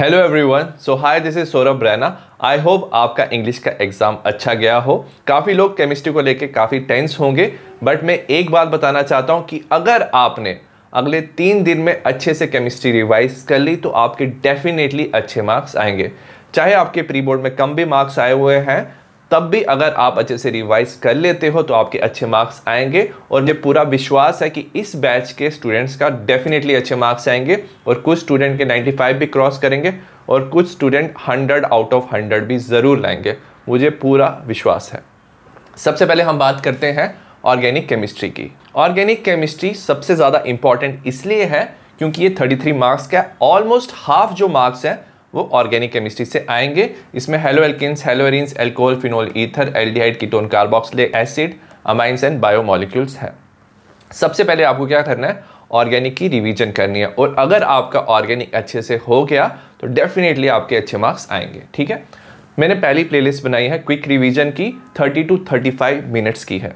hello everyone so hi this is Saurabh Raina I hope आपका English का exam अच्छा गया हो काफ़ी लोग केमिस्ट्री को लेके काफ़ी टेंस होंगे बट मैं एक बात बताना चाहता हूँ कि अगर आपने अगले तीन दिन में अच्छे से केमिस्ट्री रिवाइज कर ली तो आपके डेफिनेटली अच्छे मार्क्स आएंगे चाहे आपके प्री बोर्ड में कम भी मार्क्स आए हुए हैं तब भी अगर आप अच्छे से रिवाइज कर लेते हो तो आपके अच्छे मार्क्स आएंगे और मुझे पूरा विश्वास है कि इस बैच के स्टूडेंट्स का डेफिनेटली अच्छे मार्क्स आएंगे और कुछ स्टूडेंट के 95 भी क्रॉस करेंगे और कुछ स्टूडेंट 100 आउट ऑफ 100 भी ज़रूर लाएंगे मुझे पूरा विश्वास है सबसे पहले हम बात करते हैं ऑर्गेनिक केमिस्ट्री की ऑर्गेनिक केमिस्ट्री सबसे ज़्यादा इंपॉर्टेंट इसलिए है क्योंकि ये 33 मार्क्स का ऑलमोस्ट हाफ जो मार्क्स हैं वो ऑर्गेनिक केमिस्ट्री से आएंगे इसमें haloalkanes haloarenes alcohol phenol ether aldehyde ketone carboxylic acid amines and biomolecules हैं सबसे पहले आपको क्या करना है ऑर्गेनिक की रिवीजन करनी है और अगर आपका ऑर्गेनिक अच्छे से हो गया तो डेफिनेटली आपके अच्छे मार्क्स आएंगे ठीक है मैंने पहली प्लेलिस्ट बनाई है क्विक रिवीजन की 30 टू 35 मिनट्स की है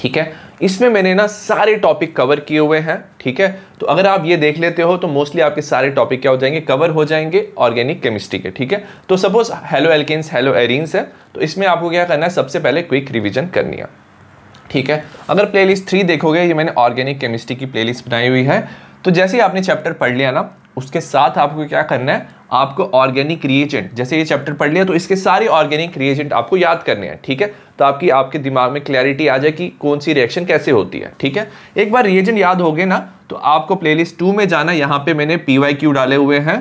ठीक है इसमें मैंने ना सारे टॉपिक कवर किए हुए हैं ठीक है तो अगर आप ये देख लेते हो तो मोस्टली आपके सारे टॉपिक क्या हो जाएंगे कवर हो जाएंगे ऑर्गेनिक केमिस्ट्री के ठीक है तो suppose haloalkanes haloarenes है तो इसमें आपको क्या करना है सबसे पहले क्विक रिविजन करनी है ठीक है अगर प्लेलिस्ट थ्री देखोगे ये मैंने ऑर्गेनिक केमिस्ट्री की प्लेलिस्ट बनाई हुई है तो जैसे ही आपने चैप्टर पढ़ लिया ना उसके साथ आपको क्या करना है आपको ऑर्गेनिक रिएजेंट जैसे ये चैप्टर पढ़ लिया तो इसके सारे ऑर्गेनिक रिएजेंट आपको याद करने हैं ठीक है तो आपकी आपके दिमाग में क्लैरिटी आ जाए कि कौन सी रिएक्शन कैसे होती है ठीक है एक बार रिएजेंट याद हो गए ना तो आपको प्लेलिस्ट टू में जाना यहाँ पे मैंने पी वाई क्यू डाले हुए हैं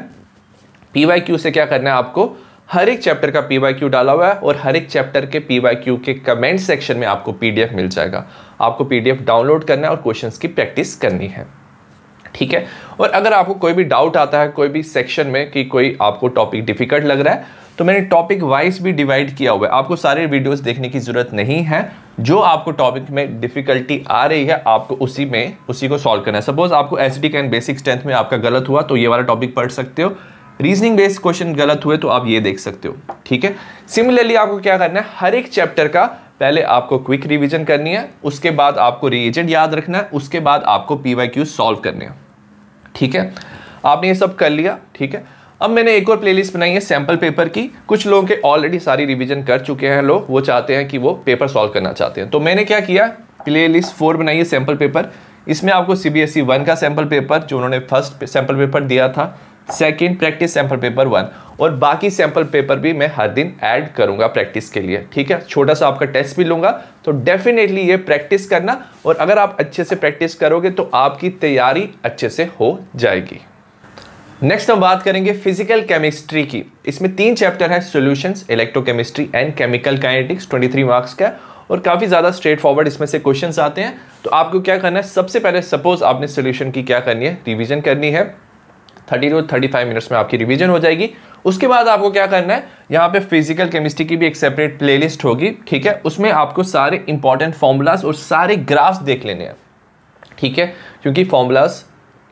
पी वाई क्यू से क्या करना है आपको हर एक चैप्टर का पी वाई क्यू डाला हुआ है और हर एक चैप्टर के पी वाई क्यू के कमेंट सेक्शन में आपको पी डी एफ मिल जाएगा आपको पी डी एफ डाउनलोड करना है और क्वेश्चन की प्रैक्टिस करनी है ठीक है और अगर आपको कोई भी डाउट आता है कोई भी सेक्शन में कि कोई आपको टॉपिक डिफिकल्ट लग रहा है तो मैंने टॉपिक वाइज भी डिवाइड किया हुआ है आपको सारे वीडियोस देखने की ज़रूरत नहीं है जो आपको टॉपिक में डिफ़िकल्टी आ रही है आपको उसी में उसी को सॉल्व करना है सपोज आपको डी कैन बेसिक स्ट्रेंथ में आपका गलत हुआ तो ये वाला टॉपिक पढ़ सकते हो रीजनिंग बेस्ड क्वेश्चन गलत हुए तो आप ये देख सकते हो ठीक है सिमिलरली आपको क्या करना है हर एक चैप्टर का पहले आपको क्विक रिविजन करनी है उसके बाद आपको रिएजेंट याद रखना है उसके बाद आपको पी वाई क्यू सॉल्व करना है ठीक है आपने ये सब कर लिया ठीक है अब मैंने एक और प्लेलिस्ट बनाई है सैम्पल पेपर की कुछ लोगों के ऑलरेडी सारी रिवीजन कर चुके हैं लोग वो चाहते हैं कि वो पेपर सॉल्व करना चाहते हैं तो मैंने क्या किया प्ले लिस्ट फोर बनाई है सैम्पल पेपर इसमें आपको C B S E one का सैम्पल पेपर जो उन्होंने फर्स्ट सैम्पल पेपर दिया था second practice sample paper one और बाकी सैंपल पेपर भी मैं हर दिन ऐड करूंगा प्रैक्टिस के लिए ठीक है छोटा सा आपका टेस्ट भी लूंगा तो डेफिनेटली ये प्रैक्टिस करना और अगर आप अच्छे से प्रैक्टिस करोगे तो आपकी तैयारी अच्छे से हो जाएगी नेक्स्ट हम बात करेंगे फिजिकल केमिस्ट्री की इसमें तीन चैप्टर है solution electrochemistry and chemical kinetics 23 marks का और काफ़ी ज़्यादा स्ट्रेट फॉरवर्ड इसमें से क्वेश्चंस आते हैं तो आपको क्या करना है सबसे पहले सपोज आपने सोल्यूशन की क्या करनी है रिविजन करनी है thirty to thirty five minutes में आपकी रिवीजन हो जाएगी उसके बाद आपको क्या करना है यहाँ पे फिजिकल केमिस्ट्री की भी एक सेपरेट प्लेलिस्ट होगी ठीक है उसमें आपको सारे इंपॉर्टेंट फॉर्मूलाज और सारे ग्राफ्स देख लेने हैं ठीक है क्योंकि फॉर्मूलाज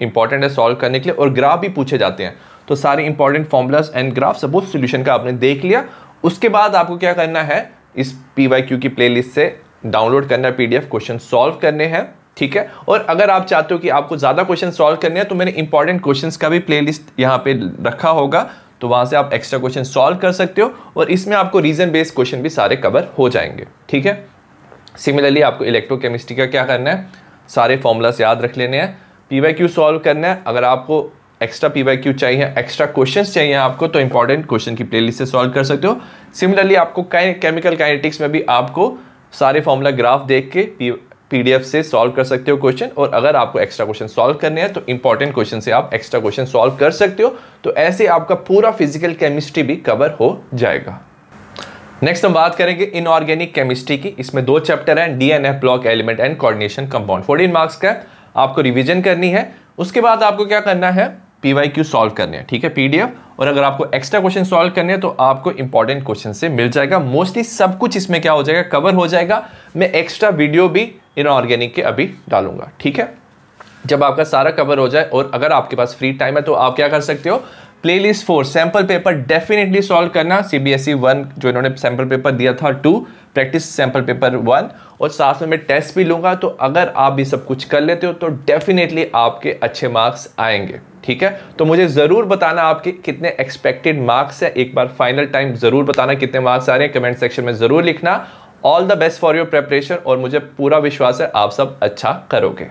इंपॉर्टेंट है सॉल्व करने के लिए और ग्राफ भी पूछे जाते हैं तो सारे important formulas and graph suppose solution का आपने देख लिया उसके बाद आपको क्या करना है इस पी वाई क्यू की प्लेलिस्ट से डाउनलोड करना है एफ क्वेश्चन सॉल्व करने हैं ठीक है और अगर आप चाहते हो कि आपको ज़्यादा क्वेश्चन सॉल्व करने हैं तो मैंने इंपॉर्टेंट क्वेश्चन का भी प्ले लिस्ट यहाँ पर रखा होगा तो वहाँ से आप एक्स्ट्रा क्वेश्चन सॉल्व कर सकते हो और इसमें आपको रीजन बेस्ड क्वेश्चन भी सारे कवर हो जाएंगे ठीक है सिमिलरली आपको इलेक्ट्रोकेमिस्ट्री का क्या करना है सारे फॉर्मूलास याद रख लेने हैं पी वाई क्यू सॉल्व करना है अगर आपको एक्स्ट्रा पी वाई क्यू चाहिए एक्स्ट्रा क्वेश्चंस चाहिए आपको तो इंपॉर्टेंट क्वेश्चन की प्लेलिस्ट से सॉल्व कर सकते हो सिमिलरली आपको केमिकल काइनेटिक्स में भी आपको सारे फॉर्मूला ग्राफ देख के पी पीडीएफ से सॉल्व कर सकते हो क्वेश्चन और अगर आपको एक्स्ट्रा क्वेश्चन सॉल्व करने हैं तो इंपॉर्टेंट क्वेश्चन से आप एक्स्ट्रा क्वेश्चन सॉल्व कर सकते हो तो ऐसे आपका पूरा फिजिकल केमिस्ट्री भी कवर हो जाएगा नेक्स्ट हम बात करेंगे इनऑर्गेनिक केमिस्ट्री की इसमें दो चैप्टर हैं d and f block element and coordination compound fourteen marks का आपको रिविजन करनी है उसके बाद आपको क्या करना है पीवाईक्यू सॉल्व करने हैं ठीक है पीडीएफ और अगर आपको एक्स्ट्रा क्वेश्चन सॉल्व करने हैं तो आपको इंपॉर्टेंट क्वेश्चन से मिल जाएगा मोस्टली सब कुछ इसमें क्या हो जाएगा कवर हो जाएगा मैं एक्स्ट्रा वीडियो भी इनऑर्गेनिक के अभी डालूंगा ठीक है जब आपका सारा कवर हो जाए और अगर आपके पास फ्री टाइम है तो आप क्या कर सकते हो playlist for sample paper definitely solve करना C B S E one जो इन्होंने सैंपल पेपर दिया था two practice sample paper one और साथ में मैं टेस्ट भी लूंगा तो अगर आप ये सब कुछ कर लेते हो तो डेफिनेटली आपके अच्छे मार्क्स आएंगे ठीक है तो मुझे ज़रूर बताना आपके कितने एक्सपेक्टेड मार्क्स है एक बार फाइनल टाइम ज़रूर बताना कितने मार्क्स आ रहे हैं कमेंट सेक्शन में ज़रूर लिखना all the best for your preparation और मुझे पूरा विश्वास है आप सब अच्छा करोगे